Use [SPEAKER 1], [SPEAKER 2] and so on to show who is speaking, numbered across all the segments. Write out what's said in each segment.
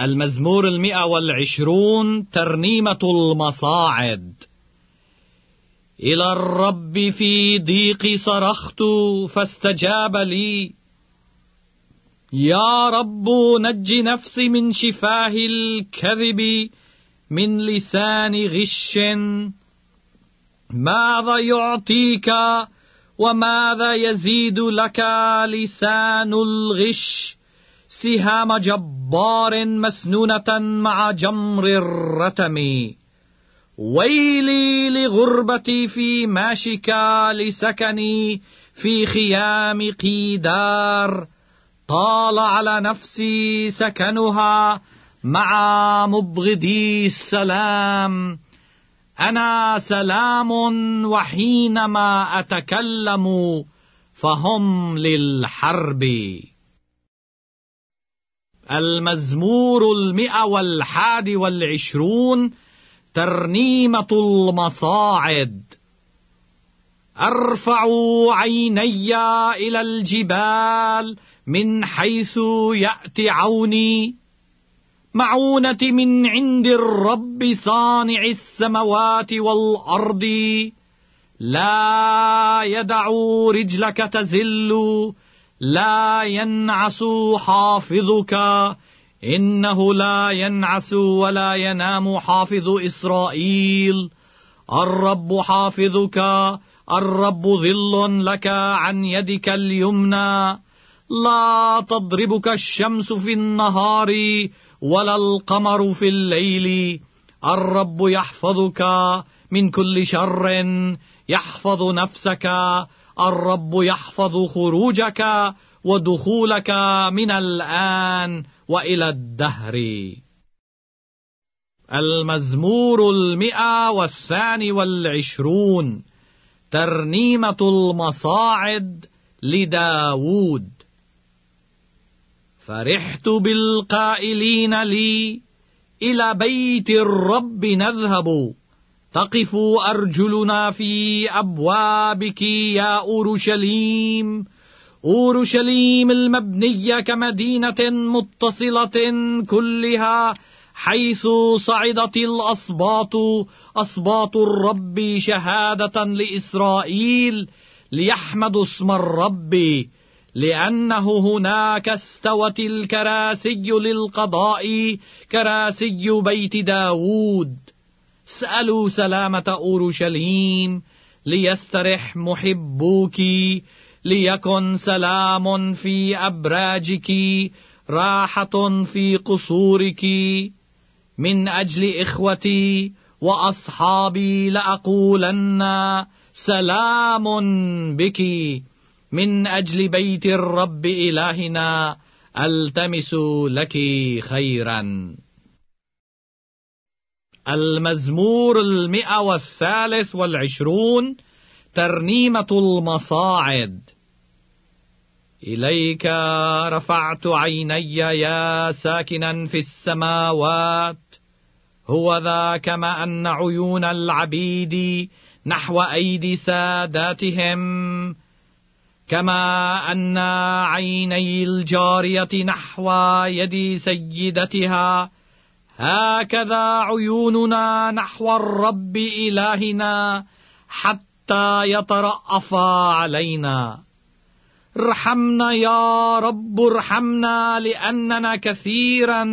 [SPEAKER 1] المزمور المئة والعشرون ترنيمة المصاعد إلى الرب في ضيقي صرخت فاستجاب لي يا رب نج نفسي من شفاه الكذب من لسان غش ماذا يعطيك وماذا يزيد لك لسان الغش سهام جبار مسنونة مع جمر الرتم ويلي لغربتي في ماشكا لسكني في خيام قيدار طال على نفسي سكنها مع مبغضي السلام انا سلام وحينما اتكلم فهم للحرب المزمور المئة والحاد والعشرون ترنيمة المصاعد أرفعوا عيني إلى الجبال من حيث يأتي عوني معونة من عند الرب صانع السموات والأرض لا يدع رجلك تزل لا ينعس حافظك إنه لا ينعس ولا ينام حافظ إسرائيل الرب حافظك الرب ظل لك عن يدك اليمنى لا تضربك الشمس في النهار ولا القمر في الليل الرب يحفظك من كل شر يحفظ نفسك الرب يحفظ خروجك ودخولك من الآن وإلى الدهر المزمور المئة والثاني والعشرون ترنيمة المصاعد لداوود فرحت بالقائلين لي إلى بيت الرب نذهب تقف أرجلنا في أبوابك يا أورشليم أورشليم المبنية كمدينة متصلة كلها حيث صعدت الأصباط أصباط الرب شهادة لإسرائيل ليحمدوا اسم الرب لأنه هناك استوت الكراسي للقضاء كراسي بيت داوود سألوا سلامة أورشليم ليسترح محبوك ليكن سلام في أبراجك راحة في قصورك من أجل إخوتي وأصحابي لأقولن سلام بك من أجل بيت الرب إلهنا التمس لك خيرا المزمور المئة والثالث والعشرون ترنيمة المصاعد إليك رفعت عيني يا ساكنا في السماوات هو ذا كما أن عيون العبيد نحو أيدي ساداتهم كما أن عيني الجارية نحو يد سيدتها هكذا عيوننا نحو الرب إلهنا حتى يترأف علينا ارحمنا يا رب ارحمنا لأننا كثيرا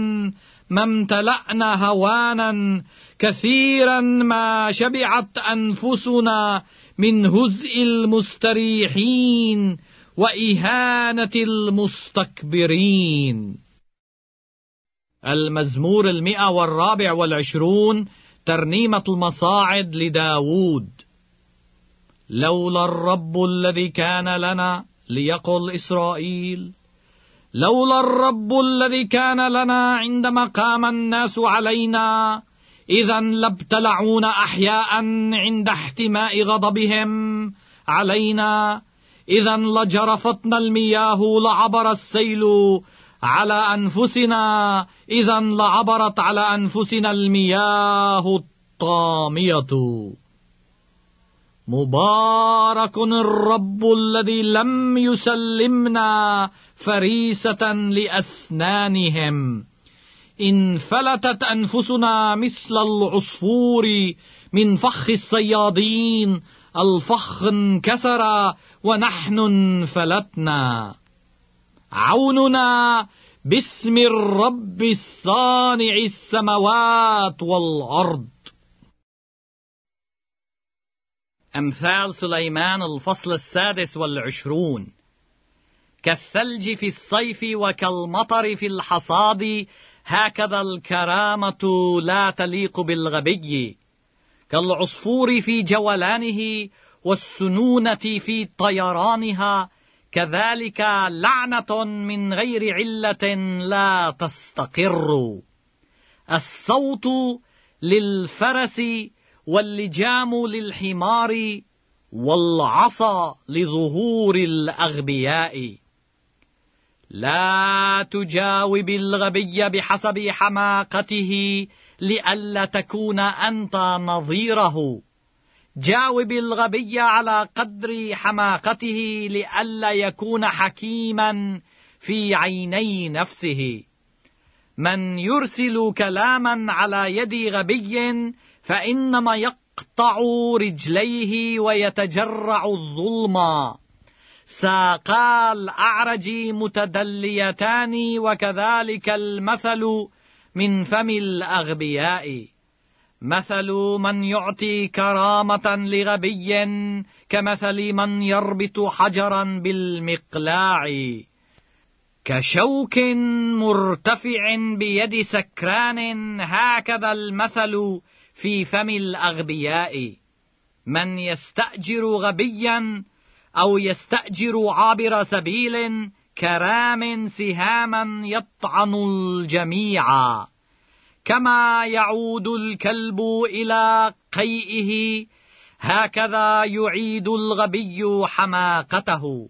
[SPEAKER 1] ما امتلأنا هوانا كثيرا ما شبعت أنفسنا من هزء المستريحين وإهانة المستكبرين المزمور المئة والرابع والعشرون ترنيمة المصاعد لداوود لولا الرب الذي كان لنا ليقل إسرائيل لولا الرب الذي كان لنا عندما قام الناس علينا إذا لابتلعونا أحياء عند احتماء غضبهم علينا إذا لجرفتنا المياه لعبر السيل على أنفسنا إذا لعبرت على أنفسنا المياه الطامية مبارك الرب الذي لم يسلمنا فريسة لأسنانهم إن فلتت أنفسنا مثل العصفور من فخ الصيادين الفخ انكسر ونحن انفلتنا عوننا باسم الرب الصانع السماوات والأرض أمثال سليمان الفصل السادس والعشرون كالثلج في الصيف وكالمطر في الحصاد هكذا الكرامة لا تليق بالغبي كالعصفور في جولانه والسنونة في طيرانها كذلك لعنة من غير علة لا تستقر الصوت للفرس واللجام للحمار والعصا لظهور الأغبياء لا تجاوب الغبي بحسب حماقته لئلا تكون أنت نظيره جاوب الغبي على قدر حماقته لئلا يكون حكيما في عيني نفسه من يرسل كلاما على يد غبي فانما يقطع رجليه ويتجرع الظلما ساقا الاعرج متدليتان وكذلك المثل من فم الاغبياء مثل من يعطي كرامة لغبي كمثل من يربط حجرا بالمقلاع كشوك مرتفع بيد سكران هكذا المثل في فم الأغبياء من يستأجر غبيا أو يستأجر عابر سبيل كرام سهاما يطعن الجميع كما يعود الكلب إلى قيئه هكذا يعيد الغبي حماقته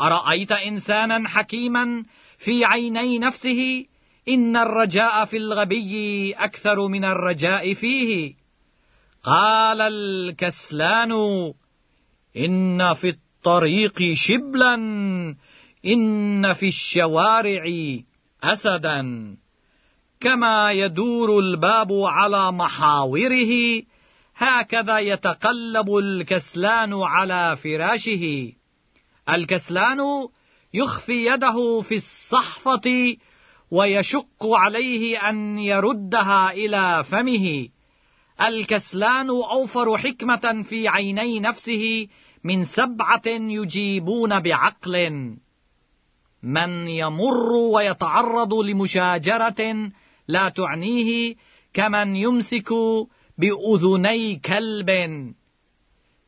[SPEAKER 1] أرأيت إنسانا حكيما في عيني نفسه إن الرجاء في الغبي أكثر من الرجاء فيه قال الكسلان إن في الطريق شبلا إن في الشوارع أسدا كما يدور الباب على محاوره هكذا يتقلب الكسلان على فراشه الكسلان يخفي يده في الصحفه ويشق عليه ان يردها الى فمه الكسلان اوفر حكمه في عيني نفسه من سبعه يجيبون بعقل من يمر ويتعرض لمشاجره لا تعنيه كمن يمسك بأذني كلب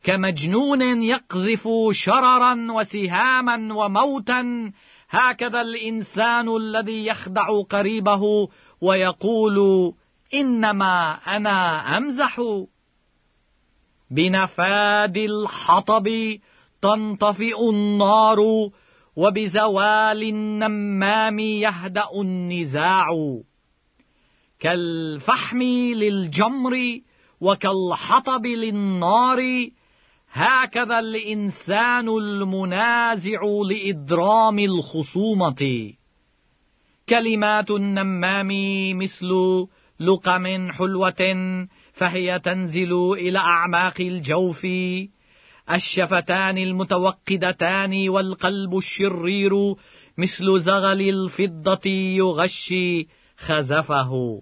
[SPEAKER 1] كمجنون يقذف شررا وسهاما وموتا هكذا الإنسان الذي يخدع قريبه ويقول إنما أنا أمزح بنفاد الحطب تنطفئ النار وبزوال النمام يهدأ النزاع كالفحم للجمر وكالحطب للنار هكذا الإنسان المنازع لإدرام الخصومة كلمات النمام مثل لقم حلوة فهي تنزل إلى أعماق الجوف الشفتان المتوقدتان والقلب الشرير مثل زغل الفضة يغشي خزفه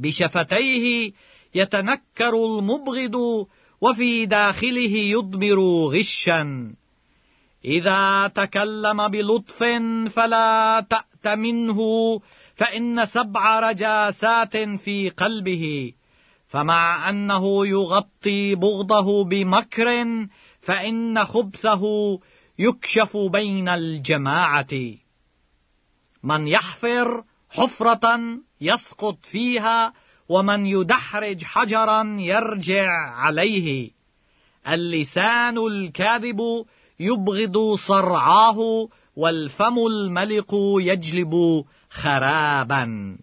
[SPEAKER 1] بشفتيه يتنكر المبغض وفي داخله يضمر غشا إذا تكلم بلطف فلا تأت منه فإن سبع رجاسات في قلبه فمع أنه يغطي بغضه بمكر فإن خبثه يكشف بين الجماعة من يحفر حفرة يسقط فيها ومن يدحرج حجرا يرجع عليه اللسان الكاذب يبغض صرعاه والفم الملق يجلب خرابا